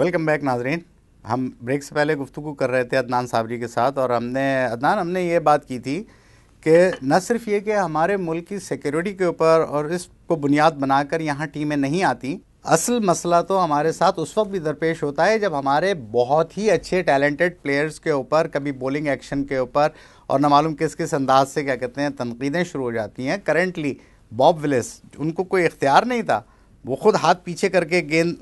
Welcome back नाजरीन हम break से पहले गुफ्तु कर रहे थे अदनान साबरी के साथ और हमने अदनान हमने ये बात की थी कि न सिर्फ ये कि हमारे मुल्क की सिक्योरिटी के ऊपर और इसको बुनियाद बनाकर यहाँ टीमें नहीं आती असल मसला तो हमारे साथ उस वक्त भी दरपेश होता है जब हमारे बहुत ही अच्छे टैलेंटेड प्लेयर्स के ऊपर कभी बॉलिंग एक्शन के ऊपर और न मालूम किस किस अंदाज से क्या कहते हैं तनकीदें शुरू हो जाती हैं करेंटली बॉब विलिस उनको कोई इख्तियार नहीं था वो खुद हाथ पीछे करके गेंद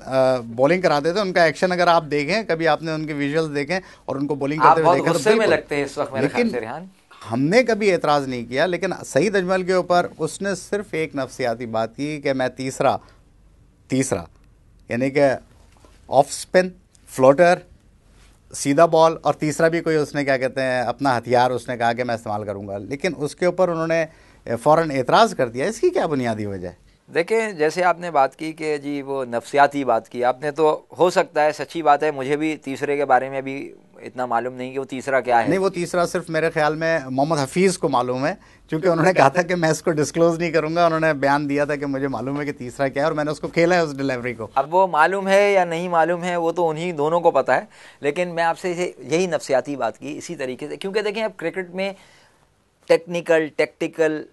बॉलिंग कराते थे उनका एक्शन अगर आप देखें कभी आपने उनके विजुअल्स देखें और उनको बॉलिंग करते हुए देखें तो में लगते हैं इस वक्त लेकिन हमने कभी एतराज़ नहीं किया लेकिन सईद अजमल के ऊपर उसने सिर्फ एक नफसियाती बात की कि मैं तीसरा तीसरा यानी कि ऑफ स्पिन फ्लोटर सीधा बॉल और तीसरा भी कोई उसने क्या कहते हैं अपना हथियार उसने कहा कि मैं इस्तेमाल करूँगा लेकिन उसके ऊपर उन्होंने फ़ौर एतराज़ कर दिया इसकी क्या बुनियादी वजह है देखें जैसे आपने बात की कि जी वो नफ्सियाती बात की आपने तो हो सकता है सच्ची बात है मुझे भी तीसरे के बारे में अभी इतना मालूम नहीं कि वो तीसरा क्या है नहीं वो तीसरा सिर्फ मेरे ख्याल में मोहम्मद हफीज़ को मालूम है क्योंकि उन्होंने कहा था कि मैं इसको डिस्क्लोज नहीं करूंगा उन्होंने बयान दिया था कि मुझे मालूम है कि तीसरा क्या है और मैंने उसको खेला है उस डिलीवरी को अब वो मालूम है या नहीं मालूम है वो तो उन्हीं दोनों को पता है लेकिन मैं आपसे यही नफसियाती बात की इसी तरीके से क्योंकि देखें अब क्रिकेट में टेक्निकल टेक्टिकल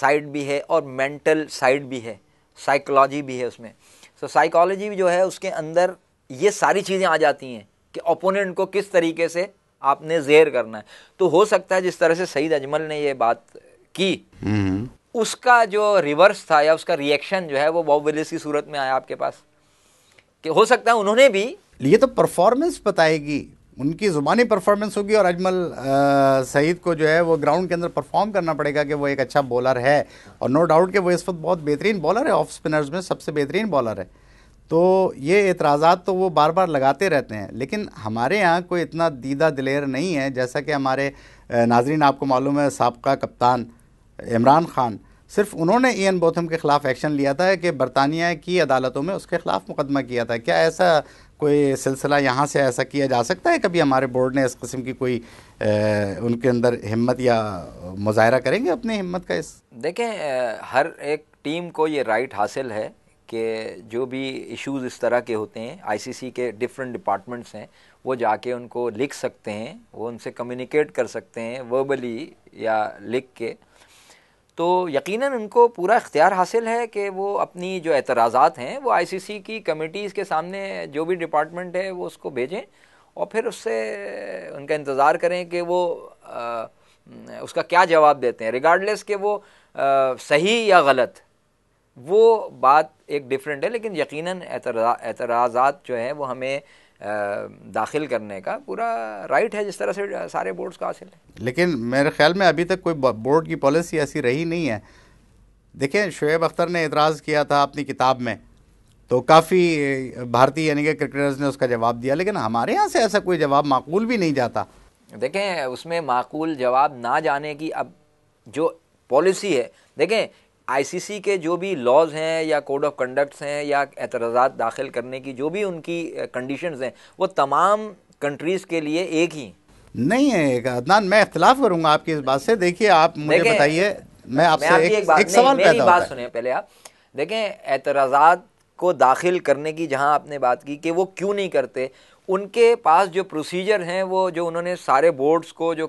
साइड भी है और मेंटल साइड भी है साइकोलॉजी भी है उसमें सो so, साइकोलॉजी जो है उसके अंदर ये सारी चीज़ें आ जाती हैं कि ओपोनेंट को किस तरीके से आपने जेर करना है तो हो सकता है जिस तरह से सईद अजमल ने ये बात की हम्म। उसका जो रिवर्स था या उसका रिएक्शन जो है वो बॉब विलिस की सूरत में आया आपके पास कि हो सकता है उन्होंने भी ये तो परफॉर्मेंस बताएगी उनकी ज़ुबानी परफॉर्मेंस होगी और अजमल सईद को जो है वो ग्राउंड के अंदर परफॉर्म करना पड़ेगा कि वो एक अच्छा बॉलर है और नो डाउट कि वो इस वक्त बहुत बेहतरीन बॉलर है ऑफ स्पिनर्स में सबसे बेहतरीन बॉलर है तो ये एतराज़ा तो वो बार बार लगाते रहते हैं लेकिन हमारे यहाँ कोई इतना दीदा दिलेर नहीं है जैसा कि हमारे नाजरीन आपको मालूम है सबका कप्तान इमरान खान सिर्फ उन्होंने एन बोथम के ख़िलाफ़ एक्शन लिया था कि बरतानिया की अदालतों में उसके ख़िलाफ़ मुकदमा किया था क्या ऐसा कोई सिलसिला यहाँ से ऐसा किया जा सकता है कभी हमारे बोर्ड ने इस किस्म की कोई आ, उनके अंदर हिम्मत या मुजाहरा करेंगे अपने हिम्मत का इस देखें हर एक टीम को ये राइट हासिल है कि जो भी इश्यूज़ इस तरह के होते हैं आईसीसी के डिफरेंट डिपार्टमेंट्स हैं वो जाके उनको लिख सकते हैं वो उनसे कम्युनिकेट कर सकते हैं वर्बली या लिख के तो यकीनन उनको पूरा इख्तियार हासिल है कि वो अपनी जो एतराज़ात हैं वो आईसीसी की कमेटीज़ के सामने जो भी डिपार्टमेंट है वो उसको भेजें और फिर उससे उनका इंतज़ार करें कि वो आ, उसका क्या जवाब देते हैं रिगार्डलेस कि वो आ, सही या गलत वो बात एक डिफरेंट है लेकिन यकीनन एतराज़ात जो हैं वो हमें दाखिल करने का पूरा राइट है जिस तरह से सारे बोर्ड्स का हासिल है लेकिन मेरे ख्याल में अभी तक कोई बोर्ड की पॉलिसी ऐसी रही नहीं है देखें शुएब अख्तर ने इतराज़ किया था अपनी किताब में तो काफ़ी भारतीय यानी कि क्रिकेटर्स ने उसका जवाब दिया लेकिन हमारे यहाँ से ऐसा कोई जवाब माकूल भी नहीं जाता देखें उसमें माकूल जवाब ना जाने की अब जो पॉलिसी है देखें आईसीसी के जो भी लॉज हैं या कोड ऑफ कंडक्ट्स हैं या एतराजा दाखिल करने की जो भी उनकी कंडीशंस हैं वो तमाम कंट्रीज़ के लिए एक ही नहीं है अदनान मैं इख्तलाफ करूंगा आपकी इस बात से देखिए आप मुझे बताइए मैं आपसे एक, एक बात, एक सवाल मेरी बात सुने पहले आप देखें एतराज़ात को दाखिल करने की जहां आपने बात की कि वो क्यों नहीं करते उनके पास जो प्रोसीजर हैं वो जो उन्होंने सारे बोर्ड्स को जो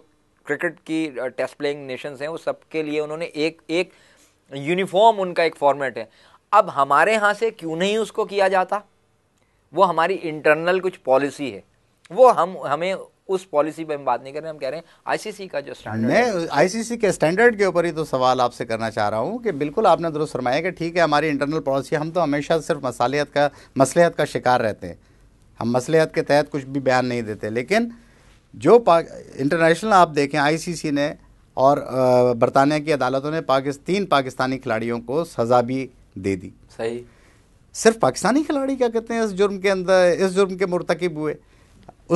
क्रिकेट की टेस्ट प्लेइंग नेशंस हैं वो सबके लिए उन्होंने एक एक यूनिफॉर्म उनका एक फॉर्मेट है अब हमारे यहाँ से क्यों नहीं उसको किया जाता वो हमारी इंटरनल कुछ पॉलिसी है वो हम हमें उस पॉलिसी पे हम बात नहीं कर रहे हम कह रहे हैं आईसीसी का जो स्टैंडर्ड मैं आईसीसी के स्टैंडर्ड के ऊपर ही तो सवाल आपसे करना चाह रहा हूँ कि बिल्कुल आपने दुरुस्त फरमाया कि ठीक है हमारी इंटरनल पॉलिसी हम तो हमेशा सिर्फ मसालियत का मसलहत का शिकार रहते हैं हम मसलहत के तहत कुछ भी बयान नहीं देते लेकिन जो इंटरनेशनल आप देखें आईसीसी ने और बरतानिया की अदालतों ने पाकिस्तान तीन पाकिस्तानी खिलाड़ियों को सज़ा भी दे दी सही सिर्फ पाकिस्तानी खिलाड़ी क्या कहते हैं इस जुर्म के अंदर इस जुर्म के मुरतकब हुए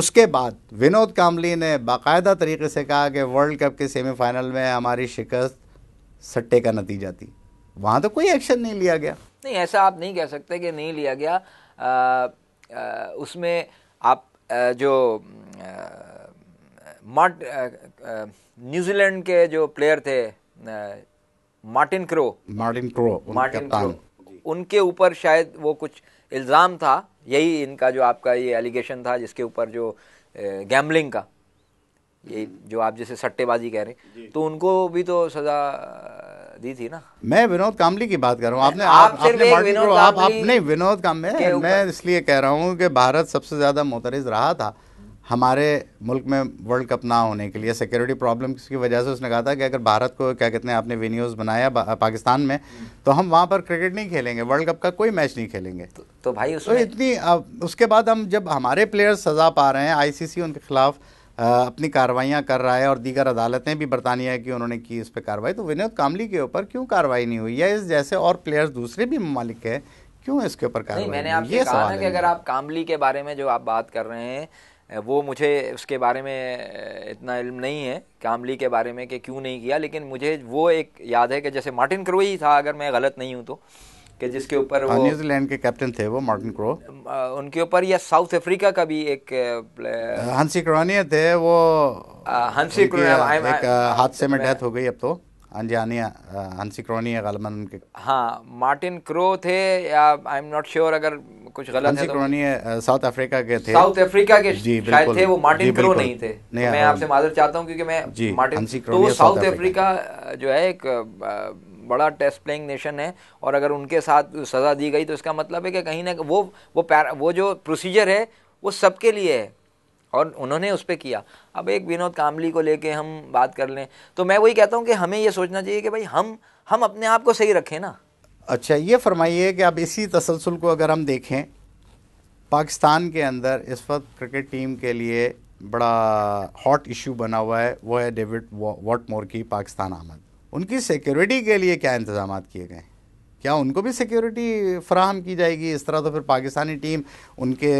उसके बाद विनोद कामली ने बाकायदा तरीके से कहा कि वर्ल्ड कप के सेमीफाइनल में हमारी शिकस्त सट्टे का नतीजा थी वहाँ तो कोई एक्शन नहीं लिया गया नहीं ऐसा आप नहीं कह सकते कि नहीं लिया गया आ, आ, उसमें आप आ, जो आ, मार्ट न्यूजीलैंड के जो प्लेयर थे Martin Crowe Martin Crowe Martin Crowe उनके ऊपर शायद वो कुछ इल्ज़ाम था यही इनका जो आपका ये एलिगेशन था जिसके ऊपर जो गैम्बलिंग का ये जो आप जैसे सट्टेबाजी कह रहे हैं तो उनको भी तो सजा दी थी ना मैं विनोद कामली की बात कर रहा हूँ आपने आप, आप आपने विनोद आप, आप नहीं विनोद काम मैं इसलिए कह रहा हूँ कि भारत सबसे ज़्यादा मोतरज रहा था हमारे मुल्क में वर्ल्ड कप ना होने के लिए सिक्योरिटी प्रॉब्लम की वजह से उसने कहा था कि अगर भारत को क्या कहते हैं आपने वेन्यूज़ बनाया पाकिस्तान में तो हम वहाँ पर क्रिकेट नहीं खेलेंगे वर्ल्ड कप का कोई मैच नहीं खेलेंगे तो, तो भाई उसमें... तो इतनी अब, उसके बाद हम जब हमारे प्लेयर्स सज़ा पा रहे हैं आईसीसी उनके खिलाफ अपनी कार्रवाइयाँ कर रहा है और दीगर अदालतें भी बरतानिया की उन्होंने की इस पर कार्रवाई तो विनोद कामली के ऊपर क्यों कार्रवाई नहीं हुई है इस जैसे और प्लेयर्स दूसरे भी ममालिक हैं क्यों इसके ऊपर कार्रवाई मैंने आपसे कहा है कि अगर आप कामली के बारे में जो आप बात कर रहे हैं वो मुझे उसके बारे में इतना इल्म नहीं है कामली के बारे में कि क्यों नहीं किया लेकिन मुझे वो एक याद है कि जैसे मार्टिन क्रो ही था अगर मैं गलत नहीं हूँ तो कि जिसके ऊपर वो न्यूजीलैंड के कैप्टन थे वो मार्टिन क्रो उनके ऊपर या साउथ अफ्रीका का भी एक हंसी क्रोनिया थे वो हंसी हादसे में डेथ हो गई अब तो अंजानिया हंसी क्रोनिया गलमन उनके हाँ मार्टिन क्रो थे या आई एम नॉट श्योर अगर कुछ गलत है तो साउथ अफ्रीका के थे साउथ अफ्रीका के शायद थे वो मार्टिन क्रो नहीं थे तो मैं हाँ। आपसे माजर चाहता हूँ क्योंकि मैं मार्टिन तो साउथ अफ्रीका जो है एक बड़ा टेस्ट प्लेइंग नेशन है और अगर उनके साथ सज़ा दी गई तो इसका मतलब है कि कहीं ना वो वो वो जो प्रोसीजर है वो सबके लिए है और उन्होंने उस पर किया अब एक विनोद कामली को लेके हम बात कर लें तो मैं वही कहता हूँ कि हमें ये सोचना चाहिए कि भाई हम हम अपने आप को सही रखें ना अच्छा ये फरमाइए कि अब इसी तसलसल को अगर हम देखें पाकिस्तान के अंदर इस वक्त क्रिकेट टीम के लिए बड़ा हॉट इशू बना हुआ है वो है डेविड मोर की पाकिस्तान आमद उनकी सिक्योरिटी के लिए क्या इंतजाम किए गए हैं क्या उनको भी सिक्योरिटी फ्राहम की जाएगी इस तरह तो फिर पाकिस्तानी टीम उनके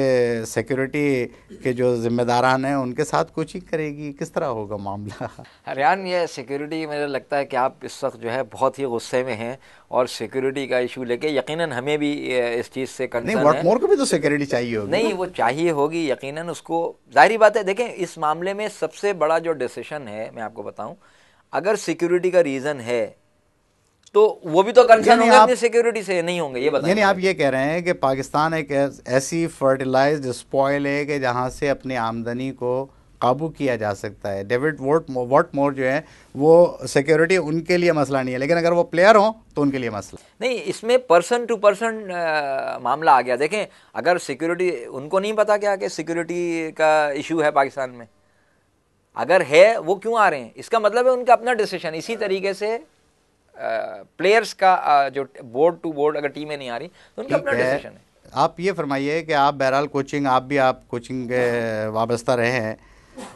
सिक्योरिटी के जो जिम्मेदारान हैं उनके साथ कोचिंग करेगी किस तरह होगा मामला हरियाण ये सिक्योरिटी मुझे लगता है कि आप इस वक्त जो है बहुत ही गुस्से में हैं और सिक्योरिटी का इशू लेके यकीनन हमें भी इस चीज़ से कंसर्न नहीं मोर को भी तो सिक्योरिटी चाहिए होगी नहीं वो चाहिए होगी यकीनन उसको जाहिर बात है देखें इस मामले में सबसे बड़ा जो डिसीशन है मैं आपको बताऊँ अगर सिक्योरिटी का रीज़न है तो वो भी तो कंसर्न होंगे अपनी सिक्योरिटी से नहीं होंगे ये यानी आप ये कह रहे हैं कि पाकिस्तान एक ऐसी फर्टिलाइज स्पॉयल है कि जहाँ से अपनी आमदनी को काबू किया जा सकता है डेविड वोट वोट मोर जो है वो सिक्योरिटी उनके लिए मसला नहीं है लेकिन अगर वो प्लेयर हों तो उनके लिए मसला नहीं इसमें पर्सन टू पर्सन मामला आ गया देखें अगर सिक्योरिटी उनको नहीं पता क्या कि सिक्योरिटी का इशू है पाकिस्तान में अगर है वो क्यों आ रहे हैं इसका मतलब है उनका अपना डिसीशन इसी तरीके से प्लेयर्स का जो बोर्ड टू बोर्ड अगर टीमें नहीं आ रही तो उनका अपना डिसीजन है आप ये फरमाइए कि आप बहरहाल कोचिंग आप भी आप कोचिंग वाबस्ता रहे हैं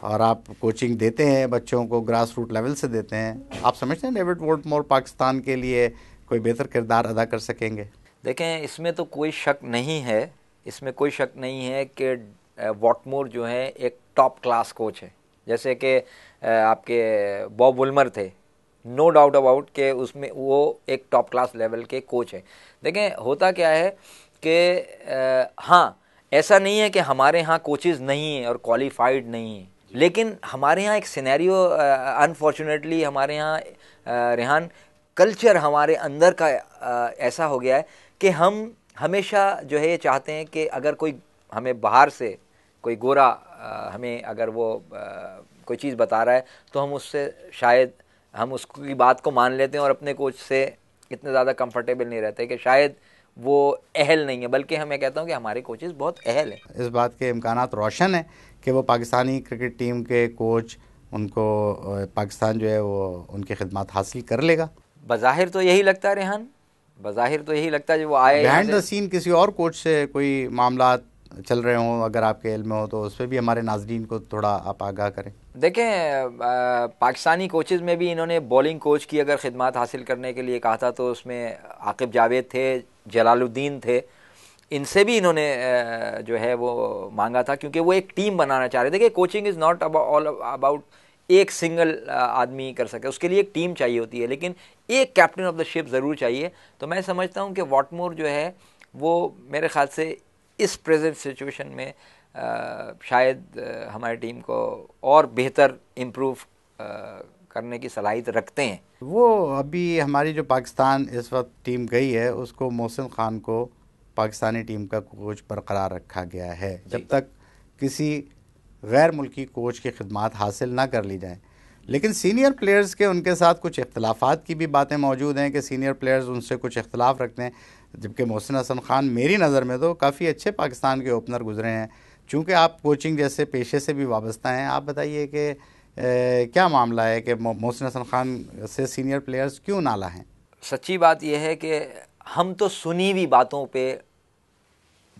और आप कोचिंग देते हैं बच्चों को ग्रास रूट लेवल से देते हैं आप समझते हैं डेविड वोट मोर पाकिस्तान के लिए कोई बेहतर किरदार अदा कर सकेंगे देखें इसमें तो कोई शक नहीं है इसमें कोई शक नहीं है कि वॉटमोर जो है एक टॉप क्लास कोच है जैसे कि आपके बॉब वुलमर थे नो डाउट अबाउट के उसमें वो एक टॉप क्लास लेवल के कोच हैं देखें होता क्या है कि हाँ ऐसा नहीं है कि हमारे यहाँ कोचेज़ नहीं हैं और क्वालिफाइड नहीं हैं लेकिन हमारे यहाँ एक सिनेरियो अनफॉर्चुनेटली हमारे यहाँ रेहान कल्चर हमारे अंदर का आ, ऐसा हो गया है कि हम हमेशा जो है ये चाहते हैं कि अगर कोई हमें बाहर से कोई गोरा आ, हमें अगर वो आ, कोई चीज़ बता रहा है तो हम उससे शायद हम उसकी बात को मान लेते हैं और अपने कोच से इतने ज़्यादा कंफर्टेबल नहीं रहते कि शायद वो अहल नहीं है बल्कि हमें कहता हूँ कि हमारे कोचेज़ बहुत अहल हैं इस बात के इम्कान रोशन हैं कि वो पाकिस्तानी क्रिकेट टीम के कोच उनको पाकिस्तान जो है वो उनकी खिदमत हासिल कर लेगा बज़ाहिर तो यही लगता है रेहान बज़ाहिर तो यही लगता है जो वो आए बिहाइंड सीन किसी और कोच से कोई मामला चल रहे हों अगर आपके इल में हो तो उस पर भी हमारे नाजरीन को थोड़ा आप आगाह करें देखें पाकिस्तानी कोचेज़ में भी इन्होंने बॉलिंग कोच की अगर ख़िदमत हासिल करने के लिए कहा था तो उसमें आकिब जावेद थे जलालुद्दीन थे इनसे भी इन्होंने जो है वो मांगा था क्योंकि वो एक टीम बनाना चाह रहे थे देखिए coaching is not all about एक सिंगल आदमी कर सके उसके लिए एक टीम चाहिए होती है लेकिन एक कैप्टन ऑफ द शिप ज़रूर चाहिए तो मैं समझता हूँ कि वाटमोर जो है वो मेरे ख्याल से इस प्रेजेंट सिचुएशन में आ, शायद हमारी टीम को और बेहतर इम्प्रूव करने की सलाहित रखते हैं वो अभी हमारी जो पाकिस्तान इस वक्त टीम गई है उसको मोहसिन खान को पाकिस्तानी टीम का कोच बरकरार रखा गया है जब तक किसी गैर मुल्की कोच की खदमात हासिल ना कर ली जाए लेकिन सीनियर प्लेयर्स के उनके साथ कुछ इख्तलाफात की भी बातें मौजूद हैं कि सीनियर प्लेयर्स उनसे कुछ इख्तलाफ रखते हैं जबकि मोहसिन हसन ख़ान मेरी नज़र में तो काफ़ी अच्छे पाकिस्तान के ओपनर गुजरे हैं चूँकि आप कोचिंग जैसे पेशे से भी वाबस्ता हैं आप बताइए कि क्या मामला है कि मोहसिन हसन ख़ान से सीनियर प्लेयर्स क्यों नाला हैं सच्ची बात यह है कि हम तो सुनी हुई बातों पे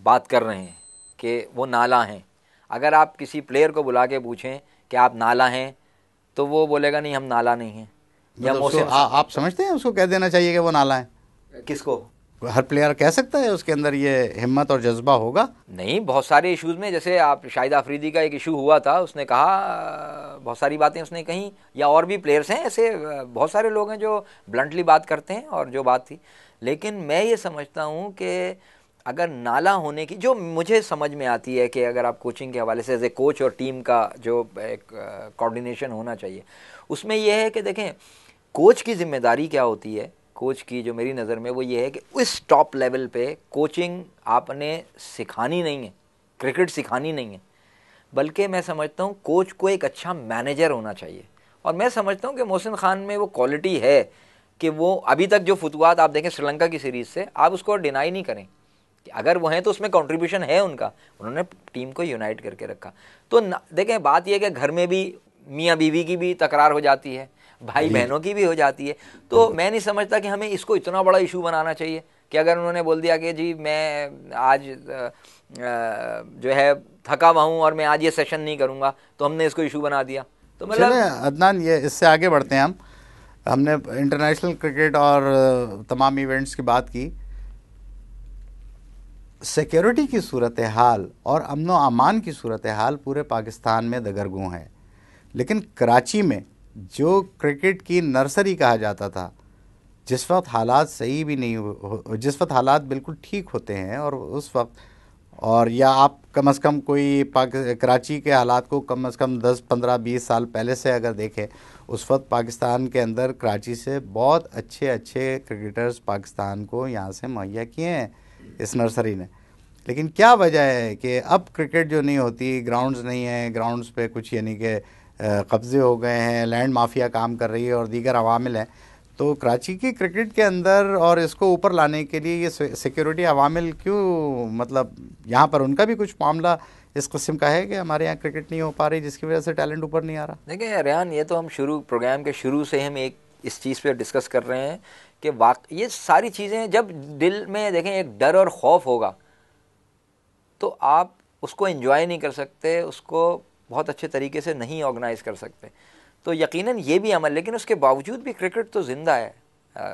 बात कर रहे हैं कि वो नाला हैं अगर आप किसी प्लेयर को बुला के पूछें कि आप नाला हैं तो वो बोलेगा नहीं हम नाला नहीं हैं या मतलब मोहसिन आप समझते हैं उसको कह देना चाहिए कि वो नाला है किसको हर प्लेयर कह सकता है उसके अंदर ये हिम्मत और जज्बा होगा नहीं बहुत सारे इश्यूज में जैसे आप शाहिद आफरीदी का एक इशू हुआ था उसने कहा बहुत सारी बातें उसने कहीं या और भी प्लेयर्स हैं ऐसे बहुत सारे लोग हैं जो ब्लंटली बात करते हैं और जो बात थी लेकिन मैं ये समझता हूँ कि अगर नाला होने की जो मुझे समझ में आती है कि अगर आप कोचिंग के हवाले से एज ए कोच और टीम का जो एक कोऑर्डिनेशन होना चाहिए उसमें यह है कि देखें कोच की जिम्मेदारी क्या होती है कोच की जो मेरी नज़र में वो ये है कि उस टॉप लेवल पे कोचिंग आपने सिखानी नहीं है क्रिकेट सिखानी नहीं है बल्कि मैं समझता हूँ कोच को एक अच्छा मैनेजर होना चाहिए और मैं समझता हूँ कि मोहसिन खान में वो क्वालिटी है कि वो अभी तक जो फतवात आप देखें श्रीलंका की सीरीज़ से आप उसको डिनाई नहीं करें कि अगर वो हैं तो उसमें कंट्रीब्यूशन है उनका उन्होंने टीम को यूनाइट करके रखा तो देखें बात यह कि घर में भी मियाँ बीवी की भी तकरार हो जाती है भाई बहनों की भी हो जाती है तो मैं नहीं समझता कि हमें इसको इतना बड़ा इशू बनाना चाहिए कि अगर उन्होंने बोल दिया कि जी मैं आज जो है थका हुआ हूँ और मैं आज ये सेशन नहीं करूँगा तो हमने इसको इशू बना दिया तो मतलब अदनान ये इससे आगे बढ़ते हैं हम हमने इंटरनेशनल क्रिकेट और तमाम इवेंट्स की बात की सिक्योरिटी की सूरत हाल और अमन अमान की सूरत हाल पूरे पाकिस्तान में दगरगू है लेकिन कराची में जो क्रिकेट की नर्सरी कहा जाता था जिस वक्त हालात सही भी नहीं हो जिस वक्त हालात बिल्कुल ठीक होते हैं और उस वक्त और या आप कम से कम कोई कराची के हालात को कम से कम 10 15 20 साल पहले से अगर देखें उस वक्त पाकिस्तान के अंदर कराची से बहुत अच्छे अच्छे क्रिकेटर्स पाकिस्तान को यहाँ से मुहैया किए हैं इस नर्सरी ने लेकिन क्या वजह है कि अब क्रिकेट जो नहीं होती ग्राउंड्स नहीं हैं ग्राउंड्स पे कुछ यानी कि कब्ज़े हो गए हैं लैंड माफिया काम कर रही है और दीगर अवामिल हैं तो कराची की क्रिकेट के अंदर और इसको ऊपर लाने के लिए ये सिक्योरिटी अवामिल क्यों मतलब यहाँ पर उनका भी कुछ मामला इस किस्म का है कि हमारे यहाँ क्रिकेट नहीं हो पा रही जिसकी वजह से टैलेंट ऊपर नहीं आ रहा देखिए रेहान ये तो हम शुरू प्रोग्राम के शुरू से हम एक इस चीज़ पर डिस्कस कर रहे हैं कि वाक ये सारी चीज़ें जब दिल में देखें एक डर और खौफ होगा तो आप उसको इन्जॉय नहीं कर सकते उसको बहुत अच्छे तरीके से नहीं ऑर्गेनाइज़ कर सकते तो यकीनन ये भी अमल लेकिन उसके बावजूद भी क्रिकेट तो ज़िंदा है आ,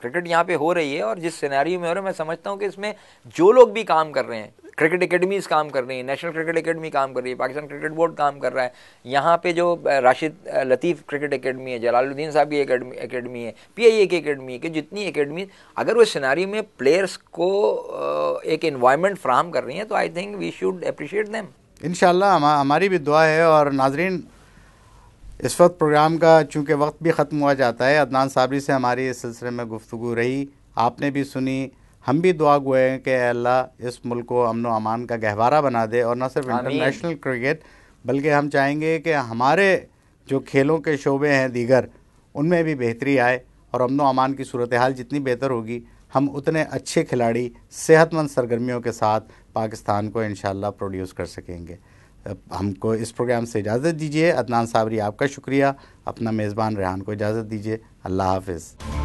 क्रिकेट यहाँ पे हो रही है और जिस सिनेरियो में हो रहा है मैं समझता हूँ कि इसमें जो लोग भी काम कर रहे हैं क्रिकेट अकेडमीज़ काम कर रही हैं नेशनल क्रिकेट अकेडमी काम कर रही है पाकिस्तान क्रिकेट बोर्ड काम कर रहा है यहाँ पे जो राशिद लतीफ़ क्रिकेट अकेडमी है जलालुद्दीन साहब की है पी है ए की अकेडमी है कि जितनी अकेडमी अगर वो सिनारी में प्लेयर्स को एक इन्वायरमेंट फ्राहम कर रही हैं तो I think we should appreciate them in हमा, हमारी भी दुआ है और नाजरीन इस वक्त प्रोग्राम का चूँकि वक्त भी ख़त्म हुआ जाता है अदनान साबरी से हमारी इस सिलसिले में गुफ्तु रही आपने भी सुनी हम भी दुआ गो हैं कि अल्लाह इस मुल्क को अमन अमान का गहवारा बना दे और न सिर्फ इंटरनेशनल क्रिकेट बल्कि हम चाहेंगे कि हमारे जो खेलों के शोबे हैं दीगर उनमें भी बेहतरी आए और अमन अमान की सूरत हाल जितनी बेहतर होगी हम उतने अच्छे खिलाड़ी सेहतमंद सरगर्मियों के साथ पाकिस्तान को इन प्रोड्यूस कर सकेंगे हमको इस प्रोग्राम से इजाज़त दीजिए अदनान साबरी आपका शुक्रिया अपना मेज़बान रेहान को इजाज़त दीजिए अल्लाह हाफिज़